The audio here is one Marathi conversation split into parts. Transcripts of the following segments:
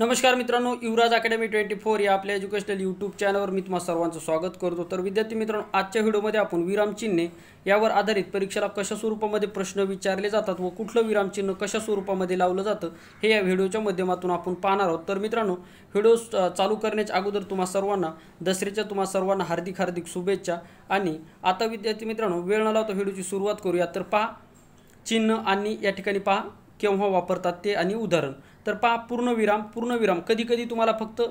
नमस्कार मित्रांनो युवराज अकॅडमी ट्वेंटी फोर या आपल्या एज्युकेशनल यूट्यूब चॅनलवर मी तुम्हाला सर्वांचं स्वागत करतो तर विद्यार्थी मित्रांनो आजच्या व्हिडिओमध्ये आपण विराम विरामचिन्हे यावर आधारित परीक्षेला कशा स्वरूपामध्ये प्रश्न विचारले जातात व कुठलं विरामचिन्ह कशा स्वरूपामध्ये लावलं जातं हे या व्हिडिओच्या माध्यमातून आपण पाहणार आहोत तर मित्रांनो व्हिडिओ चालू करण्याच्या अगोदर तुम्हा सर्वांना दसऱ्याच्या तुम्हा सर्वांना हार्दिक हार्दिक शुभेच्छा आणि आता विद्यार्थी मित्रांनो वेळ न लावता व्हिडिओची सुरुवात करूया तर पहा चिन्ह आणि या ठिकाणी पहा केव्हा वापरतात ते आणि उदाहरण तर पहा पूर्णविराम पूर्णविराम कधीकधी तुम्हाला फक्त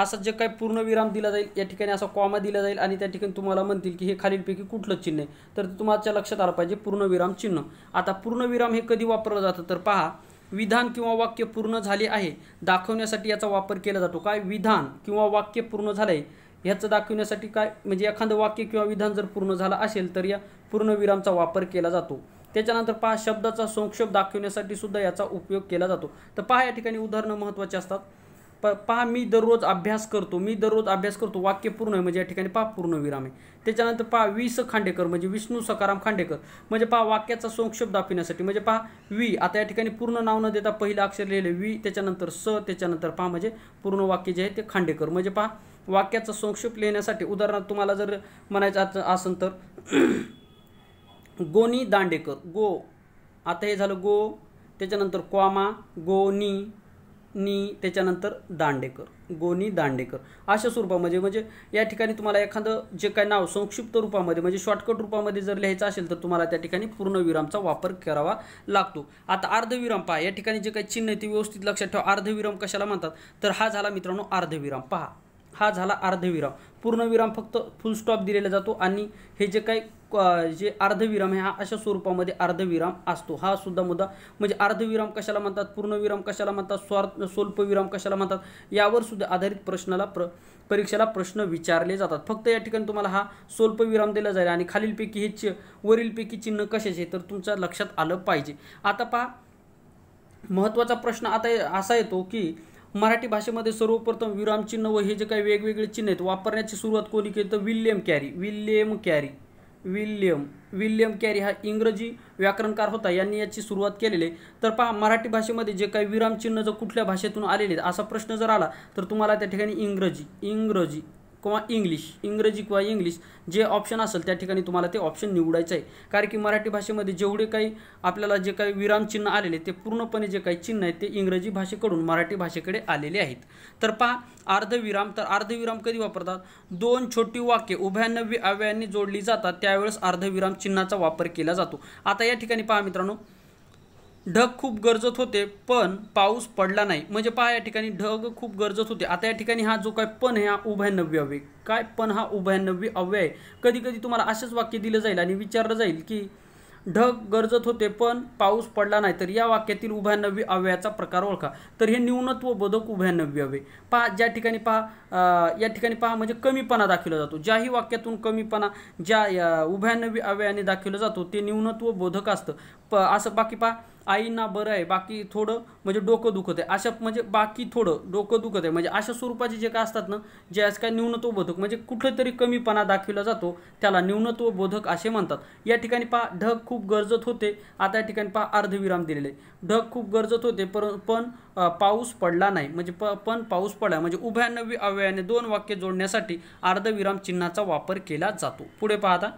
असा जे काही पूर्णविराम दिला जाईल या ठिकाणी असा कॉमा दिला जाईल आणि त्या ठिकाणी तुम्हाला म्हणतील की हे खालीलपैकी कुठलं चिन्ह आहे तर तुम्हाला लक्षात आलं पाहिजे पूर्णविराम चिन्ह आता पूर्णविराम हे कधी वापरलं जातं तर पहा विधान किंवा वाक्य पूर्ण झाले आहे दाखवण्यासाठी याचा वापर केला जातो काय विधान किंवा वाक्य पूर्ण झालंय आहे ह्याचं दाखवण्यासाठी काय म्हणजे एखादं वाक्य किंवा विधान जर पूर्ण झालं असेल तर या पूर्णविरामचा वापर केला जातो त्याच्यानंतर पहा शब्दाचा संक्षेप दाखवण्यासाठी सुद्धा याचा उपयोग केला जातो तर पहा या ठिकाणी उदाहरणं महत्त्वाची असतात प पहा मी दररोज अभ्यास करतो मी दररोज अभ्यास करतो वाक्य पूर्ण आहे म्हणजे या ठिकाणी पहा विराम आहे त्याच्यानंतर पहा वि स खांडेकर म्हणजे विष्णू सकाराम खांडेकर म्हणजे पहा वाक्याचा संक्षेप दाखविण्यासाठी म्हणजे पहा वी आता या ठिकाणी पूर्ण नाव न देता पहिलं अक्षर लिहिले वी त्याच्यानंतर स त्याच्यानंतर पहा म्हणजे पूर्ण वाक्य जे आहे ते खांडेकर म्हणजे पहा वाक्याचा संक्षेप लिहिण्यासाठी उदाहरणार्थ तुम्हाला जर म्हणायचं असेल तर गोनी दांडेकर गो आता हे झालं गो त्याच्यानंतर क्वामा गोनी नी त्याच्यानंतर दांडेकर गोनी दांडेकर अशा स्वरूपामध्ये म्हणजे या ठिकाणी तुम्हाला एखादं जे काय नाव संक्षिप्त रूपामध्ये म्हणजे शॉर्टकट रूपामध्ये जर लिहायचं असेल तर तुम्हाला त्या ठिकाणी पूर्णविरामचा वापर करावा लागतो आता अर्धविराम पहा या ठिकाणी जे काही चिन्ह आहे ते व्यवस्थित लक्षात ठेवा अर्धविराम कशाला म्हणतात तर हा झाला मित्रांनो अर्धविराम पहा हा झाला अर्धविराम पूर्णविराम फक्त फुल स्टॉप दिलेला जातो आणि हे जे काही जे अर्धविराम आहे हा अशा स्वरूपामध्ये अर्धविराम असतो हा सुद्धा मुद्दा म्हणजे अर्धविराम कशाला म्हणतात पूर्णविराम कशाला म्हणतात स्वार्थ स्वल्पविराम कशाला म्हणतात यावर सुद्धा आधारित प्रश्नाला प्र परीक्षेला प्रश्न विचारले जातात फक्त या ठिकाणी तुम्हाला हा स्वल्पविराम दिला जाईल आणि खालीलपैकी हे चि वरीलपैकी चिन्ह कशाचे तर तुमच्या लक्षात आलं पाहिजे आता पहा महत्त्वाचा प्रश्न आता असा येतो की मराठी भाषेमध्ये सर्वप्रथम विरामचिन्ह व हे जे काही वेगवेगळे चिन्ह आहेत वापरण्याची सुरुवात कोणी केली तर William Carey William Carey William William Carey हा इंग्रजी व्याकरणकार होता यांनी याची सुरुवात केलेली तर पहा मराठी भाषेमध्ये जे काही विरामचिन्ह जर कुठल्या भाषेतून आलेले आहेत असा प्रश्न जर आला तर तुम्हाला त्या ठिकाणी इंग्रजी इंग्रजी किंवा इंग्लिश इंग्रजी किंवा इंग्लिश जे ऑप्शन असेल त्या ठिकाणी तुम्हाला ते ऑप्शन निवडायचं आहे कारण की मराठी भाषेमध्ये जेवढे काही आपल्याला जे काही विरामचिन्ह आलेले ते पूर्णपणे जे काही चिन्ह आहेत ते इंग्रजी भाषेकडून मराठी भाषेकडे आलेले आहेत तर पहा अर्धविराम तर अर्धविराम कधी वापरतात दोन छोटी वाक्य उभ्यानवी अव्यांनी जोडली जातात त्यावेळेस अर्धविराम चिन्हाचा वापर केला जातो आता या ठिकाणी पहा मित्रांनो ढग खूप गरजत होते पण पाऊस पडला नाही म्हणजे पहा या ठिकाणी ढग खूप गरजत होते आता या ठिकाणी हा जो काय पण आहे हा उभ्याण्णव्य अव्यय काय पण हा उभ्याण्णव्य अव्यय आहे कधी कधी तुम्हाला असेच वाक्य दिलं जाईल आणि विचारलं जाईल की ढग गरजत होते पण पाऊस पडला नाही तर या वाक्यातील उभ्यानव्य अव्ययाचा प्रकार ओळखा तर हे न्यूनत्व बोधक उभ्यानव्य अव्यय पहा ज्या ठिकाणी पहा या ठिकाणी पहा म्हणजे कमीपणा दाखवला जातो ज्याही वाक्यातून कमीपणा ज्या उभ्यानव्य अव्ययाने दाखवला जातो ते न्यूनत्व बोधक असतं प असं बाकी पहा आईंना बरं आहे बाकी थोडं म्हणजे डोकं दुखत आहे अशा म्हणजे बाकी थोडं डोकं दुखत आहे म्हणजे अशा स्वरूपाचे जे काय असतात ना जे आज काय न्यूनत्व बोधक म्हणजे कुठेतरी कमीपणा दाखविला जातो त्याला न्यूनत्व बोधक असे म्हणतात या ठिकाणी पहा ढग खूप गरजत होते आता या ठिकाणी पहा अर्धविराम दिलेले ढग खूप गरजत होते पर पण पाऊस पडला नाही म्हणजे प पण पाऊस पडला म्हणजे उभ्यानवी नवी अव्ययाने दोन वाक्य जोडण्यासाठी अर्धविराम चिन्हाचा वापर केला जातो पुढे पाहता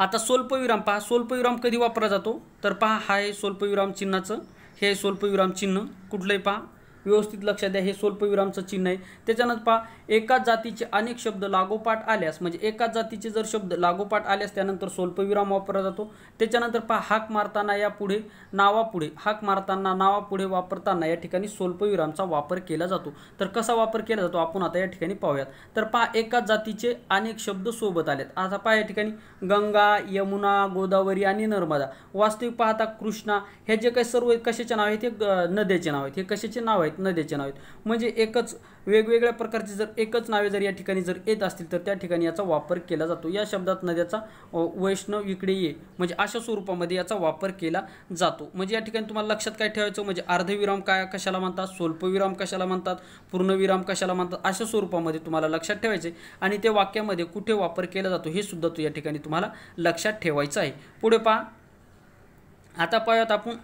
आता स्वल्पविराम पहा स्वल्पविराम कधी वापरला जातो तर पहा हा आहे स्वल्पविराम चिन्हाचं हे आहे स्वल्पविराम चिन्ह कुठलंही पहा व्यवस्थित लक्षात द्या हे स्वल्पविरामचं चिन्ह आहे त्याच्यानंतर पहा एकाच जातीचे अनेक शब्द लागोपाठ आल्यास म्हणजे एकाच जातीचे जर शब्द लागोपाठ आल्यास त्यानंतर स्वल्पविराम वापरला जातो त्याच्यानंतर पहा हाक मारताना या पुढे नावापुढे हाक मारताना नावापुढे वापरताना या ठिकाणी स्वल्पविरामचा वापर केला जातो तर कसा वापर केला जातो आपण आता या ठिकाणी पाहूयात तर पहा एकाच जातीचे अनेक शब्द सोबत आलेत आता पहा या ठिकाणी गंगा यमुना गोदावरी आणि नर्मदा वास्तविक पाहता कृष्णा हे जे काही सर्व कशाचे नाव आहेत हे नद्याचे नाव आहेत हे कशाचे नाव आहेत नद्याचे नाव आहेत म्हणजे एकच वेगवेगळ्या प्रकारचे जर एकच नावे जर या ठिकाणी जर येत असतील तर त्या ठिकाणी याचा वापर केला जातो या शब्दात नद्याचा वैष्णव इकडे ये म्हणजे अशा स्वरूपामध्ये याचा वापर केला जातो म्हणजे या ठिकाणी तुम्हाला लक्षात काय ठेवायचं म्हणजे अर्धविराम काय कशाला म्हणतात स्वल्पविराम कशाला म्हणतात पूर्णविराम कशाला म्हणतात अशा स्वरूपामध्ये तुम्हाला लक्षात ठेवायचे आणि ते वाक्यामध्ये कुठे वापर केला जातो हे सुद्धा तो या ठिकाणी तुम्हाला लक्षात ठेवायचं आहे पुढे पहा आता पाहूयात आपण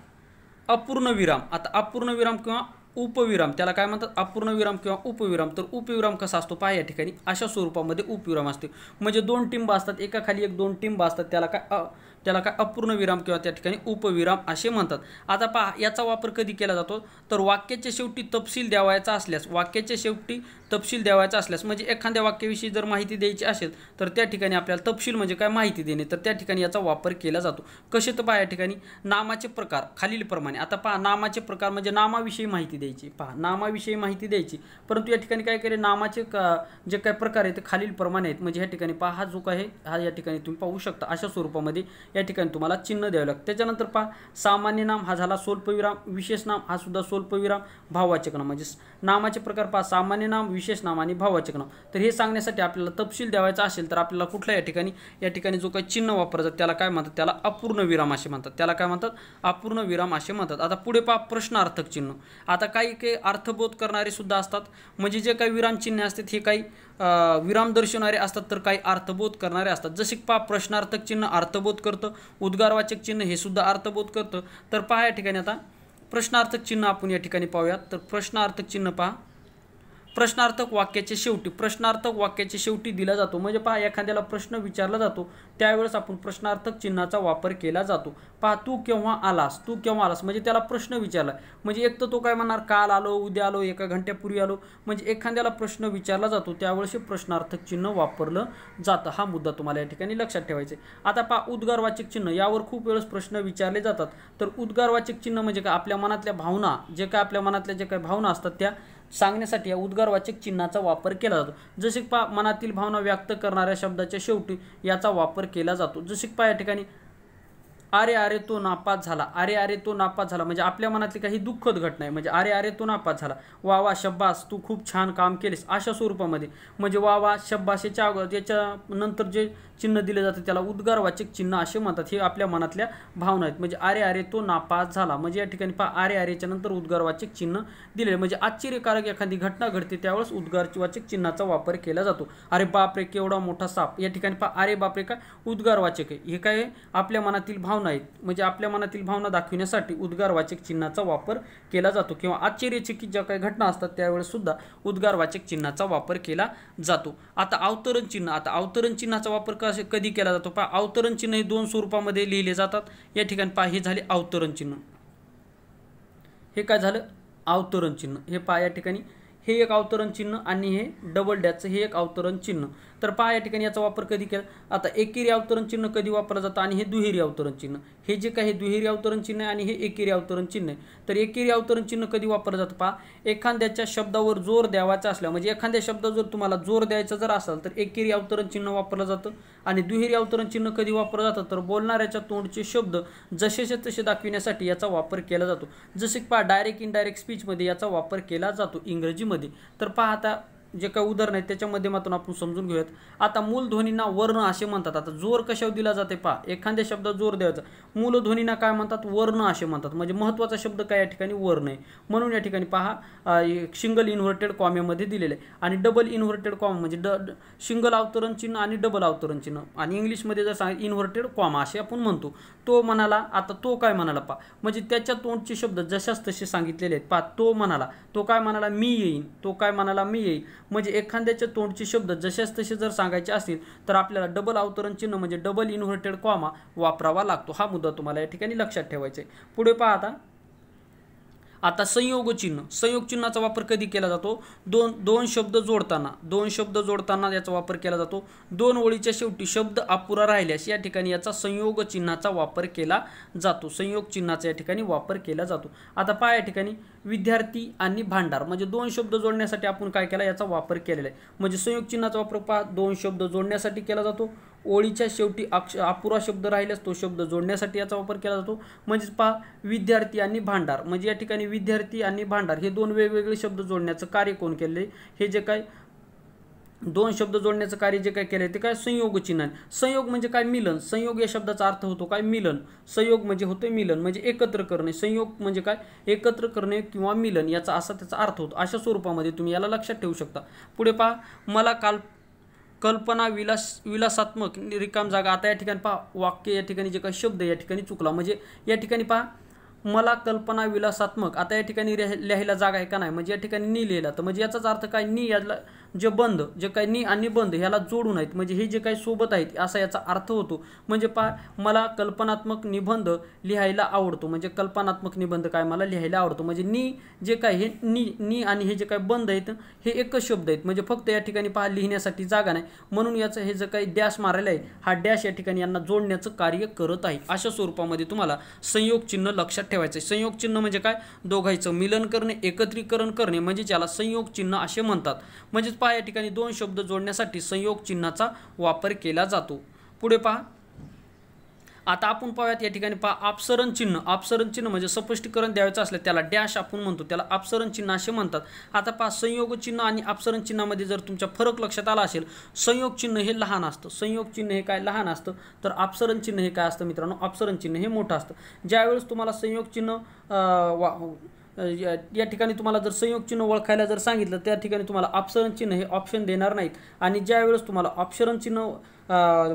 अपूर्ण विराम आता अपूर्णविराम किंवा उपविराम त्याला काय म्हणतात अपूर्ण विराम किंवा उपविराम तर उपविराम कसा असतो पहा या ठिकाणी अशा स्वरूपामध्ये उपविराम असते म्हणजे दोन टिंब असतात एकाखाली एक दोन टिंब असतात त्याला काय त्याला काय अपूर्ण विराम किंवा त्या ठिकाणी उपविराम असे म्हणतात आता पहा याचा वापर कधी केला जातो तर वाक्याच्या शेवटी तपशील द्यावायचा असल्यास वाक्याच्या शेवटी तपशील द्यावायचा असल्यास म्हणजे एखाद्या वाक्याविषयी जर माहिती द्यायची असेल तर त्या ठिकाणी आपल्याला तपशील म्हणजे काय माहिती देणे तर त्या ठिकाणी याचा वापर केला जातो कसे तर पहा या ठिकाणी नामाचे प्रकार खालीलप्रमाणे आता पहा नामाचे प्रकार म्हणजे नामाविषयी माहिती द्यायची पहा नामाविषयी माहिती द्यायची परंतु या ठिकाणी काय केले नामाचे का जे काय प्रकार आहेत ते खालीलप्रमाणे आहेत म्हणजे या ठिकाणी पहा हा जो काय हा या ठिकाणी तुम्ही पाहू शकता अशा स्वरूपामध्ये या ठिकाणी तुम्हाला चिन्ह द्यावं लागतं त्याच्यानंतर पहा सामान्य नाम हा झाला स्वल्पविराम विशेष नाम हा सुद्धा स्वल्पविराम भाववाचक नाम म्हणजे नामाचे प्रकार पहा सामान्य नाम विशेष नाम आणि भाववाचक नाम तर हे सांगण्यासाठी आपल्याला तपशील द्यावायचा असेल तर आपल्याला कुठल्या या ठिकाणी या ठिकाणी जो काही चिन्ह वापरतात त्याला काय म्हणतात त्याला अपूर्ण विराम असे म्हणतात त्याला काय म्हणतात अपूर्ण विराम असे म्हणतात आता पुढे पहा प्रश्नार्थक चिन्ह आता काही काही अर्थबोध करणारे सुद्धा असतात म्हणजे जे काही विराम चिन्ह असतात हे काही विराम दर्शवणारे असतात तर काही अर्थबोध करणारे असतात जसे पा प्रश्नार्थक चिन्ह अर्थबोध करतात करतं उद्गारवाचक चिन्ह हे सुद्धा अर्थबोध करतं तर पहा या ठिकाणी आता प्रश्नार्थक चिन्ह आपण या ठिकाणी पाहूयात तर प्रश्नार्थक चिन्ह पहा प्रश्नार्थक वाक्याच्या शेवटी प्रश्नार्थक वाक्याच्या शेवटी दिला जातो म्हणजे पहा एखाद्याला प्रश्न विचारला जातो त्यावेळेस आपण प्रश्नार्थक चिन्हाचा वापर केला जातो पहा तू केव्हा आलास तू केव्हा आलास म्हणजे त्याला प्रश्न विचारला म्हणजे एक तर तो काय म्हणणार काल आलो उद्या आलो एका घंट्यापूर्वी आलो म्हणजे एखाद्याला प्रश्न विचारला जातो त्यावेळेस प्रश्नार्थक चिन्ह वापरलं जातं हा मुद्दा तुम्हाला या ठिकाणी लक्षात ठेवायचा आता पहा उद्गारवाचक चिन्ह यावर खूप वेळेस प्रश्न विचारले जातात तर उद्गारवाचक चिन्ह म्हणजे काय आपल्या मनातल्या भावना जे काय आपल्या मनातल्या जे काही भावना असतात त्या सांगण्यासाठी या उद्गारवाचक चिन्हाचा वापर केला जातो जसे पा मनातील भावना व्यक्त करणाऱ्या शब्दाच्या शेवटी याचा वापर केला जातो जसे पा या ठिकाणी अरे अरे तो नापास झाला अरे अरे तो नापास झाला म्हणजे आपल्या मनातली काही दुःखद घटना आहे म्हणजे अरे अरे तो नापास झाला वा वा शब्बास तू खूप छान काम केलेस अशा स्वरूपामध्ये म्हणजे वा वा शब्बास याच्या याच्या नंतर जे चिन्ह दिले जातं त्याला उद्गारवाचक चिन्ह असे म्हणतात हे आपल्या मनातल्या भावना आहेत म्हणजे अरे अरे तो नापास झाला म्हणजे या ठिकाणी पहा अरे अरेच्या नंतर उद्गारवाचक चिन्ह दिलेले म्हणजे आश्चर्यकारक एखादी घटना घडते त्यावेळेस उद्गारवाचक चिन्हाचा वापर केला जातो अरे बापरे केवढा मोठा साप या ठिकाणी पहा अरे बापरे का उद्गारवाचक आहे हे काय आपल्या मनातील भावना भावना म्हणजे आपल्या मनातील भावना दाखविण्यासाठी उद्गारवाचक चिन्हाचा वापर केला जातो किंवा आश्चर्यचकित ज्या काही घटना असतात त्यावेळेस सुद्धा उद्गारवाचक चिन्हाचा वापर केला जातो आता अवतरण चिन्ह आता अवतरण चिन्हाचा वापर कसे कधी केला जातो पहा अवतरण चिन्ह हे दोन स्वरूपामध्ये लिहिले जातात या ठिकाणी पहा हे झाले अवतरण चिन्ह हे काय झालं अवतरण चिन्ह हे पहा या ठिकाणी हे एक अवतरण चिन्ह आणि हे डबल डॅचं हे एक अवतरण चिन्ह तर पहा या ठिकाणी याचा वापर कधी केला आता एकेरी अवतरण चिन्ह कधी वापरलं जातं आणि हे दुहेरी अवतरण चिन्ह हे जे काही दुहेरी अवतरण चिन्ह आहे आणि हे एकेरी अवतरण चिन्ह आहे तर एकेरी अवतरण चिन्ह कधी वापरलं जातं पहा एखाद्याच्या शब्दावर जोर द्यावाचा असल्या म्हणजे एखाद्या शब्दावर जर तुम्हाला जोर द्यायचा जर असाल तर एकेरी अवतरण चिन्ह वापरलं जातं आणि दुहेरी अवतरण चिन्ह कधी वापरलं जातं तर बोलणाऱ्याच्या तोंडचे शब्द जसेचे तसे दाखविण्यासाठी याचा वापर केला जातो जसे पहा डायरेक्ट इनडायरेक्ट स्पीचमध्ये याचा वापर केला जातो इंग्रजीमध्ये मध्ये तर पहा आता जे काही उदाहरण आहेत त्याच्या माध्यमातून आपण समजून घेऊयात आता मूल वर्ण असे म्हणतात आता जोर कशावर दिला जाते पहा एखाद्या शब्दात जोर द्यायचा मूल काय म्हणतात वर्ण असे म्हणतात म्हणजे महत्त्वाचा शब्द काय या ठिकाणी वर्ण आहे म्हणून या ठिकाणी पहा सिंगल इन्व्हर्टेड कॉम्यामध्ये दिलेलं आहे आणि डबल इन्व्हर्टेड कॉम म्हणजे ड सिंगल अवतरण चिन्ह आणि डबल अवतरण चिन्ह आणि इंग्लिशमध्ये जर सांग इन्व्हर्टेड कॉमा असे आपण म्हणतो तो म्हणाला आता तो काय म्हणाला पहा म्हणजे त्याच्या तोंडचे शब्द जशाच तसे सांगितलेले आहेत पहा तो म्हणाला तो काय म्हणाला मी येईन तो काय म्हणाला मी येईन म्हणजे एखाद्याच्या तोंडचे शब्द जशाच तसे जर सांगायचे असतील तर आपल्याला डबल अवतरण चिन्ह म्हणजे डबल इन्व्हर्टेड कॉमा वापरावा लागतो हा मुद्दा तुम्हाला या ठिकाणी लक्षात ठेवायचा आहे पुढे पाहता आता संयोग चिन्ह संयोग चिन्हाचा वापर कधी केला जातो दोन दोन शब्द जोडताना दोन शब्द जोडताना याचा वापर केला जातो दोन ओळीच्या शेवटी शब्द अपुरा राहिल्यास या ठिकाणी याचा संयोग चिन्हाचा वापर केला जातो संयोग चिन्हाचा या ठिकाणी वापर केला जातो आता पहा या ठिकाणी विद्यार्थी आणि भांडार म्हणजे दोन शब्द जोडण्यासाठी आपण काय केला याचा वापर केलेला आहे म्हणजे संयोग चिन्हाचा वापर पहा दोन शब्द जोडण्यासाठी केला जातो ओळीच्या शेवटी अक्ष अपुरा शब्द राहिल्यास तो शब्द जोडण्यासाठी याचा वापर केला जातो म्हणजेच पहा विद्यार्थी आणि भांडार म्हणजे या ठिकाणी विद्यार्थी आणि भांडार हे दोन वेगवेगळे शब्द जोडण्याचं कार्य कोण केले हे जे काय दोन शब्द जोडण्याचं कार्य जे काय केलं ते काय संयोग चिन्ह संयोग म्हणजे काय मिलन संयोग या शब्दाचा अर्थ होतो काय मिलन संयोग म्हणजे होते मिलन म्हणजे एकत्र करणे संयोग म्हणजे काय एकत्र करणे किंवा मिलन याचा असा त्याचा अर्थ होतो अशा स्वरूपामध्ये तुम्ही याला लक्षात ठेवू शकता पुढे पहा मला काल कल्पना विलास विलासात्मक रिकाम जागा आता या ठिकाणी पहा वाक्य या ठिकाणी जे काही शब्द या ठिकाणी चुकला म्हणजे या ठिकाणी पहा मला कल्पना विलासात्मक आता या ठिकाणी लिहायला जागा आहे का नाही म्हणजे या ठिकाणी नी लिहिला तर म्हणजे याचाच अर्थ काय नी याला जे बंद जे काही नी आणि बंद ह्याला जोडून आहेत म्हणजे हे जे काही सोबत आहेत असा याचा अर्थ होतो म्हणजे पा मला कल्पनात्मक निबंध लिहायला आवडतो म्हणजे कल्पनात्मक निबंध काय मला लिहायला आवडतो म्हणजे नी जे काय हे नि नी आणि हे जे काय बंद आहेत हे एकच शब्द आहेत म्हणजे फक्त या ठिकाणी पहा लिहिण्यासाठी जागा नाही म्हणून याचं हे जे काही डॅश मारायला आहे हा डॅश या ठिकाणी यांना जोडण्याचं कार्य करत आहे अशा स्वरूपामध्ये तुम्हाला संयोग चिन्ह लक्षात ठेवायचं आहे संयोग चिन्ह म्हणजे काय दोघांचं मिलन करणे एकत्रीकरण करणे म्हणजे ज्याला संयोग चिन्ह असे म्हणतात म्हणजेच पहा या ठिकाणी दोन शब्द जोडण्यासाठी संयोग चिन्हाचा वापर केला जातो पुढे पहा आता आपण पाहूयात या ठिकाणी पहा अपसरण चिन्ह अपसरण चिन्ह म्हणजे स्पष्टीकरण द्यायचं असलं त्याला डॅश आपण म्हणतो त्याला अपसरण चिन्ह असे म्हणतात आता पहा संयोग चिन्ह आणि अपसरण चिन्हामध्ये जर तुमचा फरक लक्षात आला असेल संयोग चिन्ह हे लहान असतं संयोग चिन्ह हे काय लहान असतं तर अपसरण चिन्ह हे काय असतं मित्रांनो अपसरण चिन्ह हे मोठं असतं ज्यावेळेस तुम्हाला संयोग चिन्ह या या ठिकाणी तुम्हाला जर संयोग चिन्ह ओळखायला जर सांगितलं त्या ठिकाणी तुम्हाला अप्सरण चिन्ह हे ऑप्शन देणार नाहीत आणि ज्यावेळेस तुम्हाला अप्सरण चिन्ह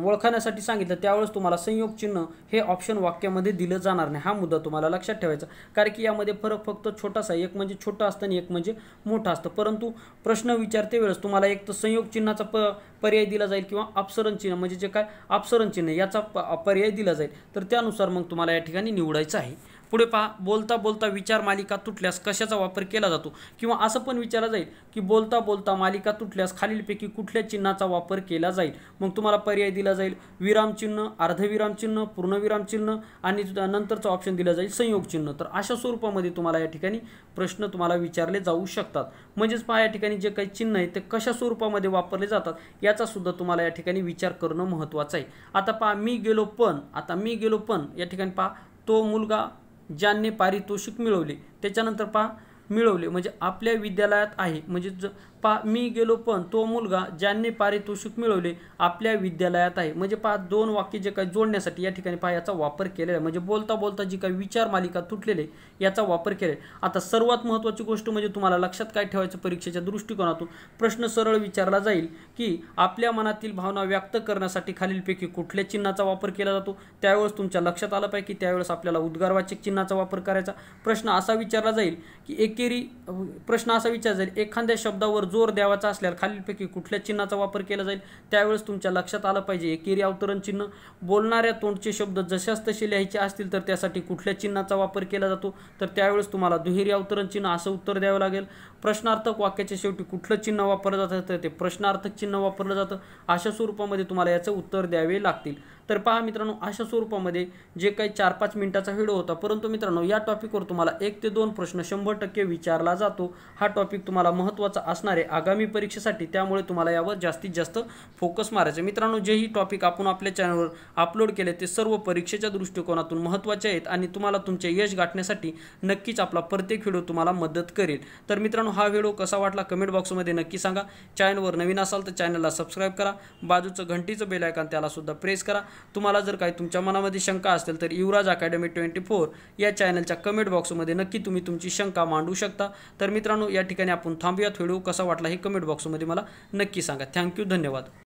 ओळखण्यासाठी सांगितलं त्यावेळेस तुम्हाला संयोग चिन्ह हे ऑप्शन वाक्यामध्ये दिलं जाणार नाही हा मुद्दा तुम्हाला लक्षात ठेवायचा कारण की यामध्ये फरक फक्त छोटासा एक म्हणजे छोटं असतं आणि एक म्हणजे मोठं असतं परंतु प्रश्न विचारते वेळेस तुम्हाला एक तर संयोग चिन्हाचा प पर्याय दिला जाईल किंवा अप्सरण चिन्ह म्हणजे जे काय अपसरण चिन्ह याचा प पर्याय दिला जाईल तर त्यानुसार मग तुम्हाला या ठिकाणी निवडायचं आहे पुढे पहा बोलता बोलता विचार मालिका तुटल्यास कशाचा वापर केला जातो किंवा असं पण विचारला जाईल की बोलता बोलता मालिका तुटल्यास खालीलपैकी कुठल्या चिन्हाचा वापर केला जाईल मग तुम्हाला पर्याय दिला जाईल विरामचिन्ह अर्धविरामचिन्ह पूर्णविरामचिन्ह आणि नंतरचा ऑप्शन दिला जाईल संयोगचिन्ह तर अशा स्वरूपामध्ये तुम्हाला या ठिकाणी प्रश्न तुम्हाला विचारले जाऊ शकतात म्हणजेच पहा या ठिकाणी जे काही चिन्ह आहे ते कशा स्वरूपामध्ये वापरले जातात याचा सुद्धा तुम्हाला या ठिकाणी विचार करणं महत्त्वाचं आहे आता पहा मी गेलो पण आता मी गेलो पण या ठिकाणी पहा तो मुलगा ज्यांनी पारितोषिक मिळवले त्याच्यानंतर पहा मिळवले म्हणजे आपल्या विद्यालयात आहे म्हणजे ज पा मी गेलो पण तो मुलगा ज्यांनी पारितोषिक मिळवले आपल्या विद्यालयात आहे म्हणजे पहा दोन वाक्य जे काही जोडण्यासाठी या ठिकाणी पहा याचा वापर केलेला आहे म्हणजे बोलता बोलता जी काही विचार मालिका तुटलेले याचा वापर केला आहे आता सर्वात महत्त्वाची गोष्ट म्हणजे तुम्हाला लक्षात काय ठेवायचं परीक्षेच्या दृष्टिकोनातून प्रश्न सरळ विचारला जाईल की आपल्या मनातील भावना व्यक्त करण्यासाठी खालीलपैकी कुठल्या चिन्हाचा वापर केला जातो त्यावेळेस तुमच्या लक्षात आलं पाहिजे की त्यावेळेस आपल्याला उद्गारवाचक चिन्हाचा वापर करायचा प्रश्न असा विचारला जाईल की एकेरी प्रश्न असा विचारला जाईल एखाद्या शब्दावर जोर द्यावाचा असल्यास खालीलपैकी कुठल्या चिन्हाचा वापर केला जाईल त्यावेळेस तुमच्या लक्षात आलं पाहिजे एकेरी अवतरण चिन्ह बोलणाऱ्या तोंडचे शब्द जशाच तसे लिहायचे असतील तर त्यासाठी कुठल्या चिन्हाचा वापर केला जातो तर त्यावेळेस तुम्हाला दुहेरी अवतरण चिन्ह असं उत्तर द्यावं लागेल प्रश्नार्थक वाक्याच्या शेवटी कुठलं चिन्ह वापरलं जातं तर ते प्रश्नार्थक चिन्ह वापरलं जातं अशा स्वरूपामध्ये तुम्हाला याचं उत्तर द्यावे लागतील तर पहा मित्रांनो अशा स्वरूपामध्ये जे काही चार पाच मिनिटाचा व्हिडिओ होता परंतु मित्रांनो या टॉपिकवर तुम्हाला एक ते दोन प्रश्न शंभर टक्के विचारला जातो हा टॉपिक तुम्हाला महत्त्वाचा असणार आहे आगामी परीक्षेसाठी त्यामुळे तुम्हाला यावर जास्तीत जास्त फोकस मारायचा मित्रांनो जेही टॉपिक आपण आपल्या चॅनलवर अपलोड केले ते सर्व परीक्षेच्या दृष्टिकोनातून महत्त्वाचे आहेत आणि तुम्हाला तुमचे यश गाठण्यासाठी नक्कीच आपला प्रत्येक व्हिडिओ तुम्हाला मदत करेल तर मित्रांनो हा व्हिडिओ कसा वाटला कमेंट बॉक्समध्ये नक्की सांगा चॅनलवर नवीन असाल तर चॅनलला सबस्क्राईब करा बाजूचं घंटीचं बेल आयकॉन त्यालासुद्धा प्रेस करा तुम्हाला जर काही तुमच्या मनामध्ये शंका असेल तर युवराज अकॅडमी ट्वेंटी फोर या चॅनलच्या कमेंट बॉक्समध्ये नक्की तुम्ही तुमची शंका मांडू शकता तर मित्रांनो या ठिकाणी आपण थांबूयात व्हिडिओ कसा वाटला हे कमेंट बॉक्समध्ये मला नक्की सांगा थँक्यू धन्यवाद